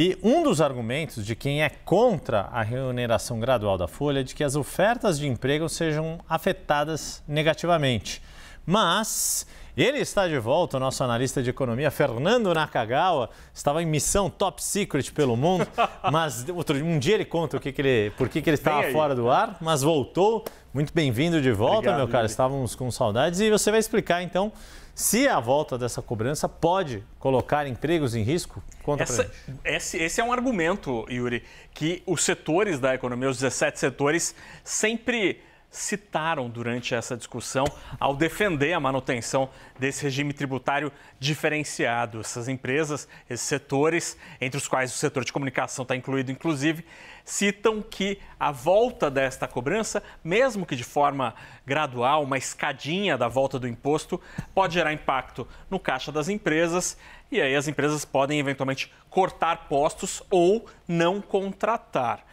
E um dos argumentos de quem é contra a remuneração gradual da folha é de que as ofertas de emprego sejam afetadas negativamente. Mas ele está de volta, o nosso analista de economia, Fernando Nakagawa, estava em missão top secret pelo mundo, mas outro, um dia ele conta o que, que ele, por que, que ele estava fora do ar, mas voltou muito bem-vindo de volta, Obrigado, meu cara. Yuri. Estávamos com saudades e você vai explicar então se a volta dessa cobrança pode colocar empregos em risco? Conta Essa, esse, esse, é um argumento, Yuri, que os setores da economia, os 17 setores, sempre citaram durante essa discussão ao defender a manutenção desse regime tributário diferenciado. Essas empresas, esses setores, entre os quais o setor de comunicação está incluído, inclusive, citam que a volta desta cobrança, mesmo que de forma gradual, uma escadinha da volta do imposto, pode gerar impacto no caixa das empresas e aí as empresas podem eventualmente cortar postos ou não contratar.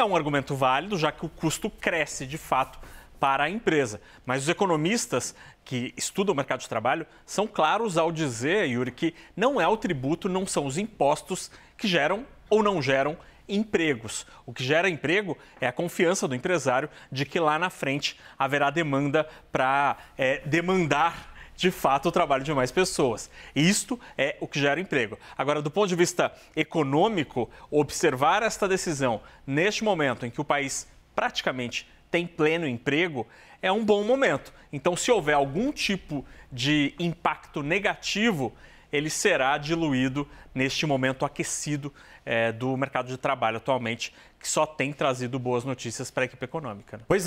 É um argumento válido, já que o custo cresce de fato para a empresa. Mas os economistas que estudam o mercado de trabalho são claros ao dizer, Yuri, que não é o tributo, não são os impostos que geram ou não geram empregos. O que gera emprego é a confiança do empresário de que lá na frente haverá demanda para é, demandar de fato o trabalho de mais pessoas. Isto é o que gera emprego. Agora, do ponto de vista econômico, observar esta decisão neste momento em que o país praticamente tem pleno emprego é um bom momento. Então, se houver algum tipo de impacto negativo, ele será diluído neste momento aquecido é, do mercado de trabalho atualmente, que só tem trazido boas notícias para a equipe econômica. Né? Pois é.